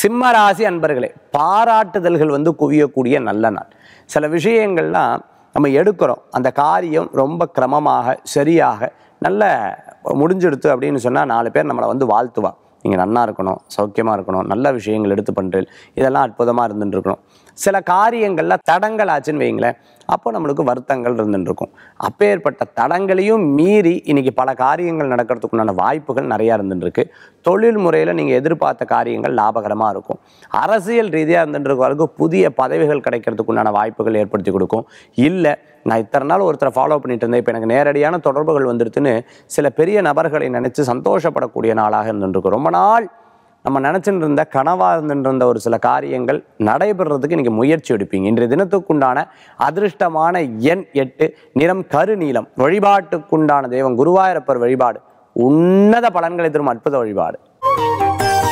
சிம்ம ராசி அன்பர்களே பாராட்டுதல்கள் வந்து குவியக்கூடிய நல்ல நாள் சில விஷயங்கள்லாம் நம்ம எடுக்கிறோம் அந்த காரியம் ரொம்ப கிரமமாக சரியாக நல்ல முடிஞ்செடுத்து அப்படின்னு சொன்னால் நாலு பேர் நம்மளை வந்து வாழ்த்துவான் நீங்கள் நன்னா இருக்கணும் சௌக்கியமாக இருக்கணும் நல்ல விஷயங்கள் எடுத்து பண்ணுறேன் இதெல்லாம் அற்புதமாக இருந்துட்டுருக்கணும் சில காரியங்களில் தடங்கள் ஆச்சுன்னு வைங்களேன் அப்போ நம்மளுக்கு வருத்தங்கள் இருந்துட்டுருக்கும் ஏற்பட்ட தடங்களையும் மீறி இன்றைக்கி பல காரியங்கள் நடக்கிறதுக்குண்டான வாய்ப்புகள் நிறையா இருந்துட்டுருக்கு தொழில் முறையில் நீங்கள் எதிர்பார்த்த காரியங்கள் லாபகரமாக இருக்கும் அரசியல் ரீதியாக இருந்துட்டுருக்க வரைக்கும் புதிய பதவிகள் கிடைக்கிறதுக்குண்டான வாய்ப்புகள் ஏற்படுத்தி கொடுக்கும் இல்லை நான் இத்தனை நாள் ஒருத்தரை ஃபாலோ பண்ணிட்டு இருந்தேன் இப்போ எனக்கு நேரடியான தொடர்புகள் வந்துருச்சுன்னு சில பெரிய நபர்களை நினச்சி சந்தோஷப்படக்கூடிய நாளாக இருந்துருக்கு ரொம்ப நாள் நம்ம நினச்சிட்டு இருந்த கனவாக இருந்துட்டு ஒரு சில காரியங்கள் நடைபெறதுக்கு இன்றைக்கி முயற்சி எடுப்பீங்க இன்றைய தினத்துக்குண்டான அதிர்ஷ்டமான எண் எட்டு நிறம் கருநீளம் வழிபாட்டுக்குண்டான தெய்வம் குருவாயிரப்பர் வழிபாடு உன்னத பலன்களை தரும் அற்புத வழிபாடு